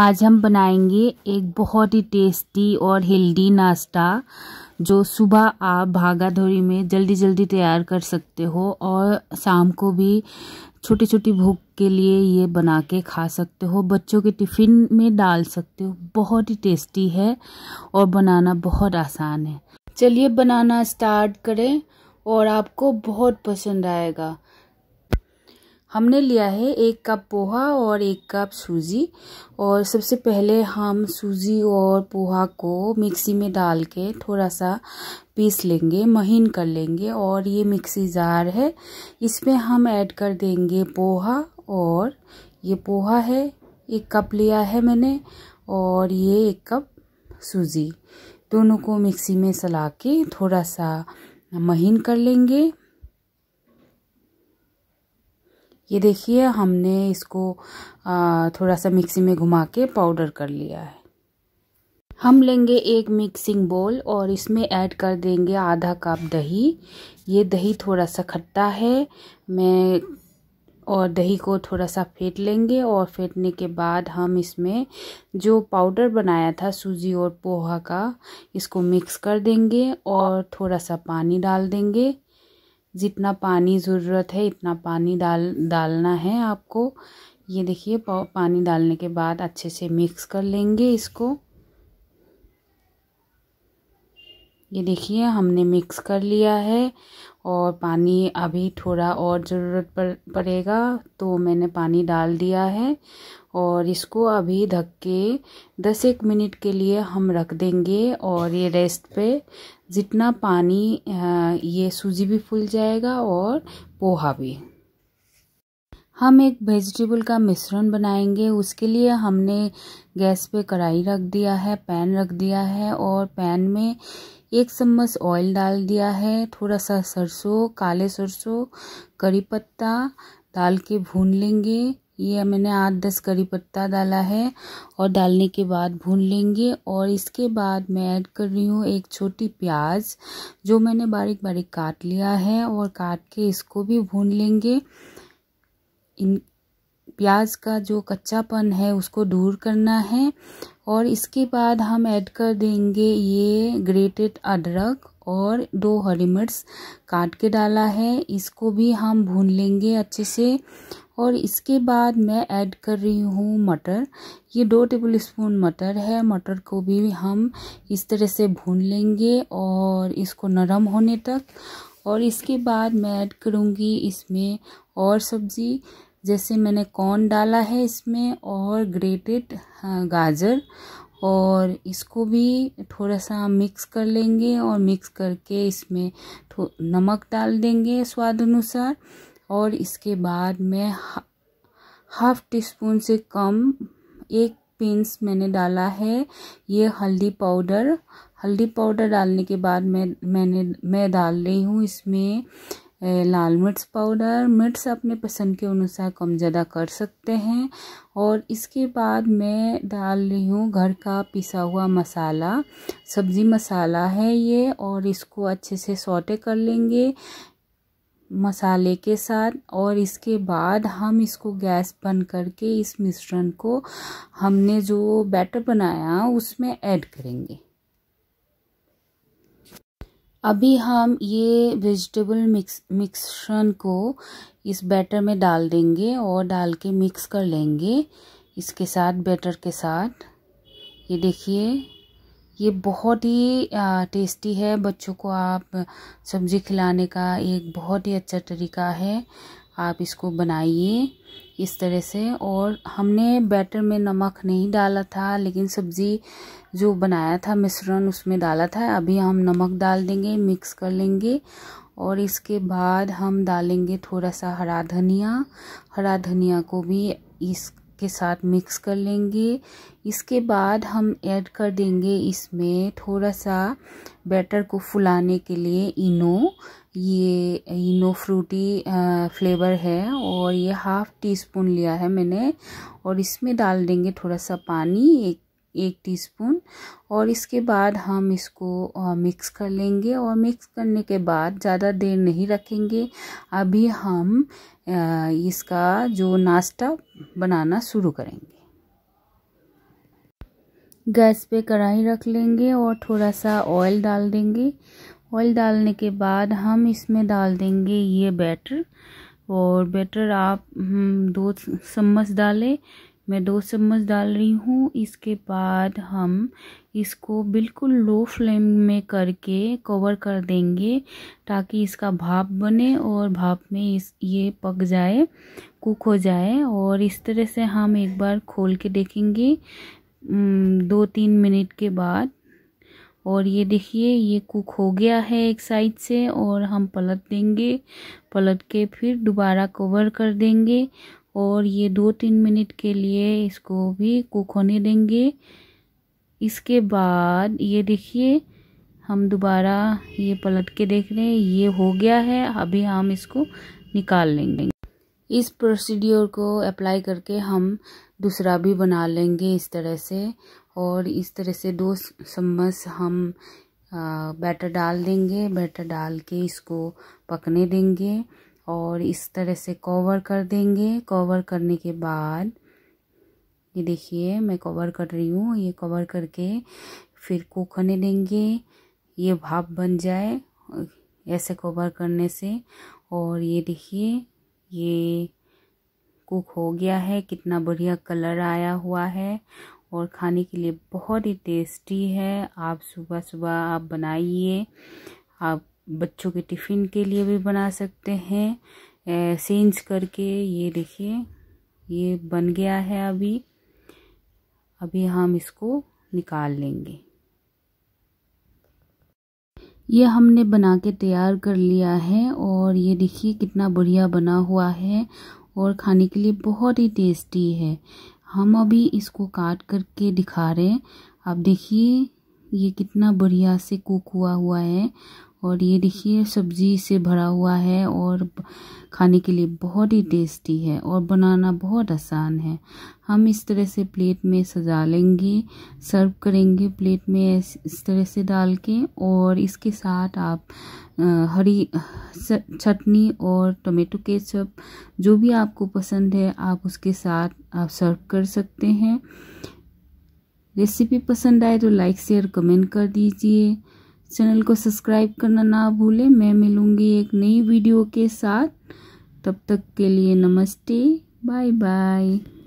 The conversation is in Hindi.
आज हम बनाएंगे एक बहुत ही टेस्टी और हेल्दी नाश्ता जो सुबह आप धोरी में जल्दी जल्दी तैयार कर सकते हो और शाम को भी छोटी छोटी भूख के लिए ये बना के खा सकते हो बच्चों के टिफ़िन में डाल सकते हो बहुत ही टेस्टी है और बनाना बहुत आसान है चलिए बनाना स्टार्ट करें और आपको बहुत पसंद आएगा हमने लिया है एक कप पोहा और एक कप सूजी और सबसे पहले हम सूजी और पोहा को मिक्सी में डाल के थोड़ा सा पीस लेंगे महीन कर लेंगे और ये मिक्सी जार है इसमें हम ऐड कर देंगे पोहा और ये पोहा है एक कप लिया है मैंने और ये एक कप सूजी दोनों को मिक्सी में सला के थोड़ा सा महीन कर लेंगे ये देखिए हमने इसको थोड़ा सा मिक्सी में घुमा के पाउडर कर लिया है हम लेंगे एक मिक्सिंग बोल और इसमें ऐड कर देंगे आधा कप दही ये दही थोड़ा सा खट्टा है मैं और दही को थोड़ा सा फेंट लेंगे और फेंटने के बाद हम इसमें जो पाउडर बनाया था सूजी और पोहा का इसको मिक्स कर देंगे और थोड़ा सा पानी डाल देंगे जितना पानी ज़रूरत है इतना पानी डाल डालना है आपको ये देखिए पानी डालने के बाद अच्छे से मिक्स कर लेंगे इसको ये देखिए हमने मिक्स कर लिया है और पानी अभी थोड़ा और ज़रूरत पड़ पड़ेगा तो मैंने पानी डाल दिया है और इसको अभी ढक के दस एक मिनट के लिए हम रख देंगे और ये रेस्ट पे जितना पानी ये सूजी भी फूल जाएगा और पोहा भी हम एक वेजिटेबल का मिश्रण बनाएंगे उसके लिए हमने गैस पे कढ़ाई रख दिया है पैन रख दिया है और पैन में एक चम्मच ऑयल डाल दिया है थोड़ा सा सरसों काले सरसों करी पत्ता डाल के भून लेंगे ये मैंने आठ दस करी पत्ता डाला है और डालने के बाद भून लेंगे और इसके बाद मैं ऐड कर रही हूँ एक छोटी प्याज जो मैंने बारीक बारीक काट लिया है और काट के इसको भी भून लेंगे इन प्याज का जो कच्चापन है उसको दूर करना है और इसके बाद हम ऐड कर देंगे ये ग्रेटेड अदरक और दो हरी मिर्च काट के डाला है इसको भी हम भून लेंगे अच्छे से और इसके बाद मैं ऐड कर रही हूँ मटर ये दो टेबल स्पून मटर है मटर को भी हम इस तरह से भून लेंगे और इसको नरम होने तक और इसके बाद मैं ऐड करूँगी इसमें और सब्ज़ी जैसे मैंने कॉर्न डाला है इसमें और ग्रेटेड हाँ, गाजर और इसको भी थोड़ा सा मिक्स कर लेंगे और मिक्स करके इसमें नमक डाल देंगे स्वाद अनुसार और इसके बाद मैं हाफ टी स्पून से कम एक पिंस मैंने डाला है ये हल्दी पाउडर हल्दी पाउडर डालने के बाद मैं मैंने मैं डाल रही हूँ इसमें लाल मिर्च पाउडर मिर्च अपने पसंद के अनुसार कम ज़्यादा कर सकते हैं और इसके बाद मैं डाल रही हूँ घर का पिसा हुआ मसाला सब्ज़ी मसाला है ये और इसको अच्छे से सोटे कर लेंगे मसाले के साथ और इसके बाद हम इसको गैस बंद करके इस मिश्रण को हमने जो बैटर बनाया उसमें ऐड करेंगे अभी हम ये वेजिटेबल मिक्स मिक्सन को इस बैटर में डाल देंगे और डाल के मिक्स कर लेंगे इसके साथ बैटर के साथ ये देखिए ये बहुत ही टेस्टी है बच्चों को आप सब्ज़ी खिलाने का एक बहुत ही अच्छा तरीका है आप इसको बनाइए इस तरह से और हमने बैटर में नमक नहीं डाला था लेकिन सब्ज़ी जो बनाया था मिश्रण उसमें डाला था अभी हम नमक डाल देंगे मिक्स कर लेंगे और इसके बाद हम डालेंगे थोड़ा सा हरा धनिया हरा धनिया को भी इस के साथ मिक्स कर लेंगे इसके बाद हम ऐड कर देंगे इसमें थोड़ा सा बैटर को फुलाने के लिए इनो ये इनो फ्रूटी फ्लेवर है और ये हाफ़ टी स्पून लिया है मैंने और इसमें डाल देंगे थोड़ा सा पानी एक एक टीस्पून और इसके बाद हम इसको मिक्स कर लेंगे और मिक्स करने के बाद ज़्यादा देर नहीं रखेंगे अभी हम इसका जो नाश्ता बनाना शुरू करेंगे गैस पे कढ़ाई रख लेंगे और थोड़ा सा ऑयल डाल देंगे ऑयल डालने के बाद हम इसमें डाल देंगे ये बैटर और बैटर आप हम्म, दो चम्मच डालें मैं दो चम्मच डाल रही हूँ इसके बाद हम इसको बिल्कुल लो फ्लेम में करके कवर कर देंगे ताकि इसका भाप बने और भाप में इस ये पक जाए कुक हो जाए और इस तरह से हम एक बार खोल के देखेंगे दो तीन मिनट के बाद और ये देखिए ये कुक हो गया है एक साइड से और हम पलट देंगे पलट के फिर दोबारा कवर कर देंगे और ये दो तीन मिनट के लिए इसको भी कुक होने देंगे इसके बाद ये देखिए हम दोबारा ये पलट के देख रहे हैं ये हो गया है अभी हम इसको निकाल लेंगे इस प्रोसीड्योर को अप्लाई करके हम दूसरा भी बना लेंगे इस तरह से और इस तरह से दो चम्मच हम बैटर डाल देंगे बैटर डाल के इसको पकने देंगे और इस तरह से कवर कर देंगे कवर करने के बाद ये देखिए मैं कवर कर रही हूँ ये कवर करके फिर कोखने देंगे ये भाप बन जाए ऐसे कवर करने से और ये देखिए ये कुक हो गया है कितना बढ़िया कलर आया हुआ है और खाने के लिए बहुत ही टेस्टी है आप सुबह सुबह आप बनाइए आप बच्चों के टिफ़िन के लिए भी बना सकते हैं सेंज करके ये देखिए ये बन गया है अभी अभी हम इसको निकाल लेंगे ये हमने बना के तैयार कर लिया है और ये देखिए कितना बढ़िया बना हुआ है और खाने के लिए बहुत ही टेस्टी है हम अभी इसको काट करके दिखा रहे हैं आप देखिए ये कितना बढ़िया से कुक हुआ हुआ है और ये देखिए सब्जी से भरा हुआ है और खाने के लिए बहुत ही टेस्टी है और बनाना बहुत आसान है हम इस तरह से प्लेट में सजा लेंगे सर्व करेंगे प्लेट में इस तरह से डाल के और इसके साथ आप हरी चटनी और टोमेटो केचप जो भी आपको पसंद है आप उसके साथ आप सर्व कर सकते हैं रेसिपी पसंद आए तो लाइक शेयर कमेंट कर दीजिए चैनल को सब्सक्राइब करना ना भूलें मैं मिलूंगी एक नई वीडियो के साथ तब तक के लिए नमस्ते बाय बाय